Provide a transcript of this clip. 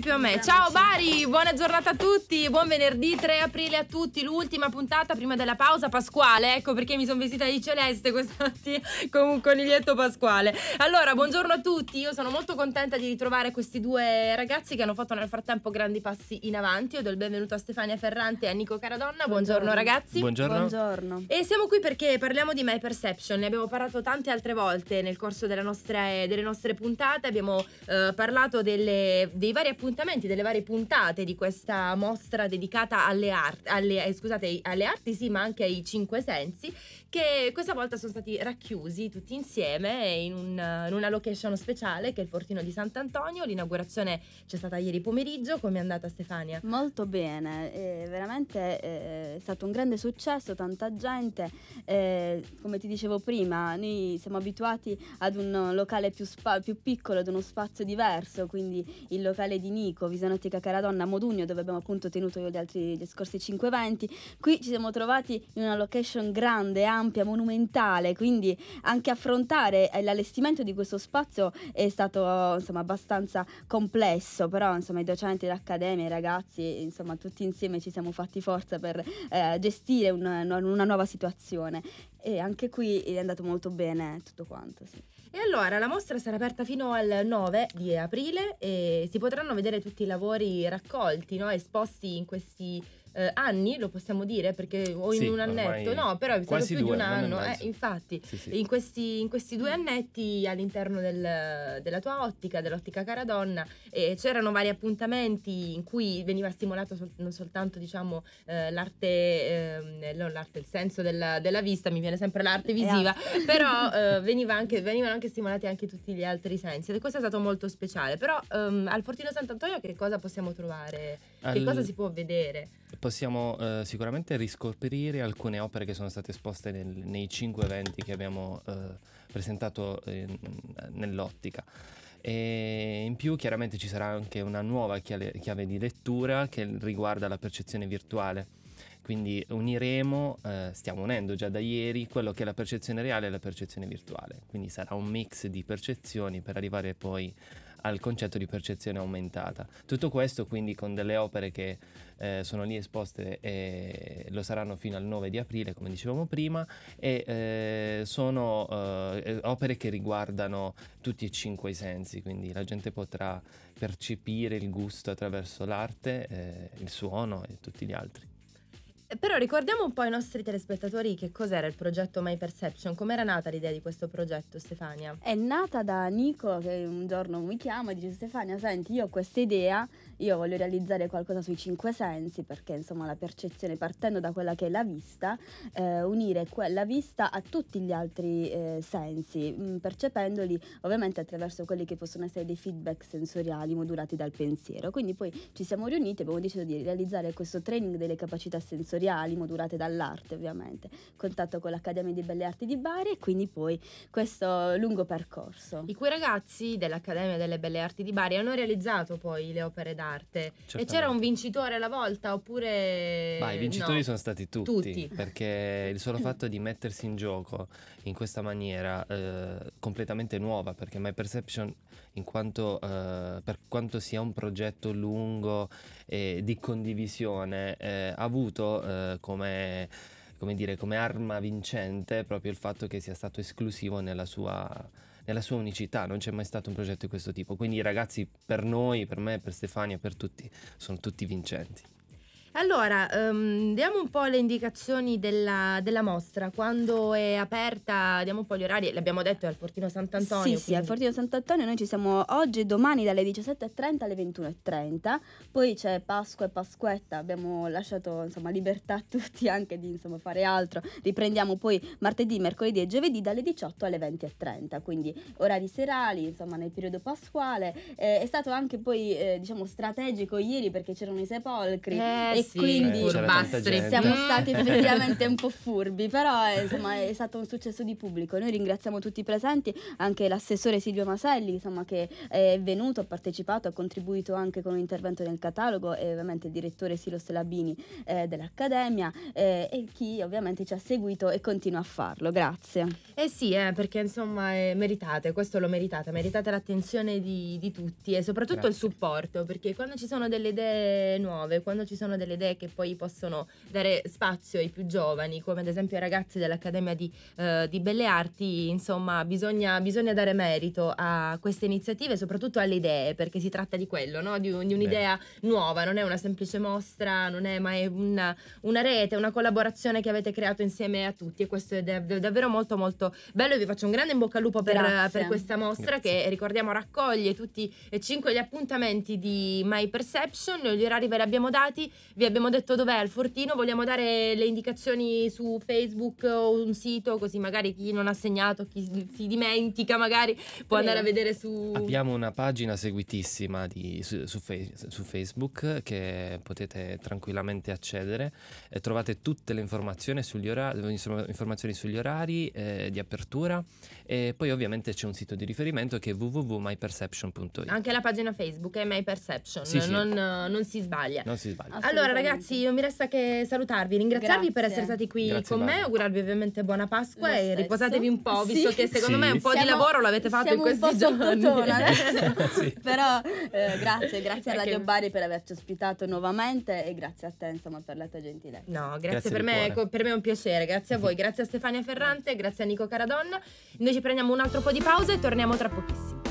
più a me. Ciao Bari, buona giornata a tutti, buon venerdì 3 aprile a tutti, l'ultima puntata prima della pausa pasquale, ecco perché mi sono vestita di celeste quest'oggi con un coniglietto pasquale. Allora, buongiorno a tutti, io sono molto contenta di ritrovare questi due ragazzi che hanno fatto nel frattempo grandi passi in avanti. Io do il benvenuto a Stefania Ferrante e a Nico Caradonna, buongiorno, buongiorno ragazzi. Buongiorno. buongiorno. E siamo qui perché parliamo di My Perception, ne abbiamo parlato tante altre volte nel corso delle nostre, delle nostre puntate, abbiamo eh, parlato delle, dei vari appuntamenti appuntamenti delle varie puntate di questa mostra dedicata alle arti, alle, eh, scusate, alle arti sì, ma anche ai cinque sensi, che questa volta sono stati racchiusi tutti insieme in, un, in una location speciale che è il Fortino di Sant'Antonio. L'inaugurazione c'è stata ieri pomeriggio, come è andata Stefania? Molto bene, eh, veramente eh, è stato un grande successo, tanta gente, eh, come ti dicevo prima, noi siamo abituati ad un locale più, spa- più piccolo, ad uno spazio diverso, quindi il locale di Nino Amico, Visanotica Caradonna, Modugno, dove abbiamo appunto tenuto gli altri gli scorsi 5 eventi. Qui ci siamo trovati in una location grande, ampia, monumentale, quindi anche affrontare eh, l'allestimento di questo spazio è stato insomma abbastanza complesso, però insomma i docenti, l'accademia, i ragazzi, insomma tutti insieme ci siamo fatti forza per eh, gestire un, una nuova situazione. E anche qui è andato molto bene tutto quanto. Sì. E allora la mostra sarà aperta fino al 9 di aprile e si potranno vedere tutti i lavori raccolti, no? esposti in questi eh, anni, lo possiamo dire perché o in sì, un annetto, no, però è stato più due, di un anno, eh, infatti, sì, sì. In, questi, in, questi, due annetti all'interno del, della tua ottica, dell'ottica cara donna, eh, c'erano vari appuntamenti in cui veniva stimolato sol- non soltanto diciamo eh, l'arte, ehm, non l'arte, il senso della, della, vista, mi viene sempre l'arte eh, eh. visiva, però veniva anche, venivano anche stimolati anche tutti gli altri sensi ed questo è stato molto speciale, però ehm, al Fortino Sant'Antonio che cosa possiamo trovare? Al... Che cosa si può vedere? possiamo eh, sicuramente riscoprire alcune opere che sono state esposte nel, nei cinque eventi che abbiamo eh, presentato eh, nell'ottica. E in più chiaramente ci sarà anche una nuova chiave, chiave di lettura che riguarda la percezione virtuale. Quindi uniremo, eh, stiamo unendo già da ieri, quello che è la percezione reale e la percezione virtuale. Quindi sarà un mix di percezioni per arrivare poi a al concetto di percezione aumentata. Tutto questo quindi con delle opere che eh, sono lì esposte e lo saranno fino al 9 di aprile, come dicevamo prima, e eh, sono eh, opere che riguardano tutti e cinque i sensi, quindi la gente potrà percepire il gusto attraverso l'arte, eh, il suono e tutti gli altri. Però ricordiamo un po' ai nostri telespettatori che cos'era il progetto My Perception, com'era nata l'idea di questo progetto Stefania? È nata da Nico che un giorno mi chiama e dice Stefania senti io ho questa idea, io voglio realizzare qualcosa sui cinque sensi perché insomma la percezione partendo da quella che è la vista, eh, unire quella vista a tutti gli altri eh, sensi, mh, mm, percependoli ovviamente attraverso quelli che possono essere dei feedback sensoriali modulati dal pensiero. Quindi poi ci siamo riuniti e abbiamo deciso di realizzare questo training delle capacità sensoriali editoriali modulate dall'arte ovviamente, contatto con l'Accademia di Belle Arti di Bari e quindi poi questo lungo percorso. I cui ragazzi dell'Accademia delle Belle Arti di Bari hanno realizzato poi le opere d'arte Certamente. e c'era un vincitore alla volta oppure... Ma i vincitori no. sono stati tutti, tutti, perché il solo fatto di mettersi in gioco in questa maniera eh, completamente nuova, perché My Perception in quanto, eh, per quanto sia un progetto lungo e eh, di condivisione, eh, ha avuto eh, come, come, dire, come arma vincente proprio il fatto che sia stato esclusivo nella sua, nella sua unicità, non c'è mai stato un progetto di questo tipo. Quindi i ragazzi per noi, per me, per Stefania, per tutti, sono tutti vincenti. Allora, um, diamo un po' le indicazioni della, della, mostra, quando è aperta, diamo un po' gli orari, l'abbiamo detto è al Fortino Sant'Antonio. Sì, quindi... sì, al Fortino Sant'Antonio noi ci siamo oggi e domani dalle 17.30 alle 21.30, poi c'è Pasqua e Pasquetta, abbiamo lasciato insomma libertà a tutti anche di insomma, fare altro, riprendiamo poi martedì, mercoledì e giovedì dalle 18 alle 20.30, quindi orari serali, insomma nel periodo pasquale, eh, è stato anche poi eh, diciamo strategico ieri perché c'erano i sepolcri. Eh, e sì, quindi eh, siamo stati effettivamente un po' furbi, però è, eh, insomma, è stato un successo di pubblico. Noi ringraziamo tutti i presenti, anche l'assessore Silvio Maselli insomma, che è venuto, ha partecipato, ha contribuito anche con un intervento nel catalogo e ovviamente il direttore Silo Stelabini eh, dell'Accademia eh, e chi ovviamente ci ha seguito e continua a farlo. Grazie. Eh sì, eh, perché insomma meritate, questo lo meritate, meritate l'attenzione di, di tutti e soprattutto Grazie. il supporto, perché quando ci sono delle idee nuove, quando ci sono delle delle idee che poi possono dare spazio ai più giovani, come ad esempio ai ragazzi dell'Accademia di, eh, di Belle Arti, insomma bisogna, bisogna, dare merito a queste iniziative, soprattutto alle idee, perché si tratta di quello, no? di, di, un'idea Beh. nuova, non è una semplice mostra, non è, ma è una, una, rete, una collaborazione che avete creato insieme a tutti e questo è dav- davvero molto molto bello e vi faccio un grande in bocca al lupo per, per questa mostra Grazie. che ricordiamo raccoglie tutti e cinque gli appuntamenti di My Perception, gli orari ve li abbiamo dati, vi abbiamo detto dov'è il fortino, vogliamo dare le indicazioni su Facebook o un sito così magari chi non ha segnato, chi si dimentica magari può andare a vedere su... Abbiamo una pagina seguitissima di, su, su, su, Facebook che potete tranquillamente accedere e eh, trovate tutte le informazioni sugli, ora, informazioni sugli orari eh, di apertura e poi ovviamente c'è un sito di riferimento che è www.myperception.it. Anche la pagina Facebook è myperception, sì, sì. Non, non, si sbaglia. Non si sbaglia. Allora, allora ragazzi, io mi resta che salutarvi, ringraziarvi Grazie. per essere stati qui Grazie con me, augurarvi ovviamente buona Pasqua e riposatevi un po', sì. visto che secondo sì. me un po' siamo, di lavoro l'avete fatto in questi giorni. sì. Però eh, grazie, grazie a Radio okay. Bari per averci ospitato nuovamente e grazie a te insomma per la tua gentilezza. No, grazie, grazie per, me, per, me, è un piacere, grazie a voi, grazie a Stefania Ferrante, grazie a Nico Caradonna. Noi ci prendiamo un altro po' di pausa e torniamo tra pochissimo.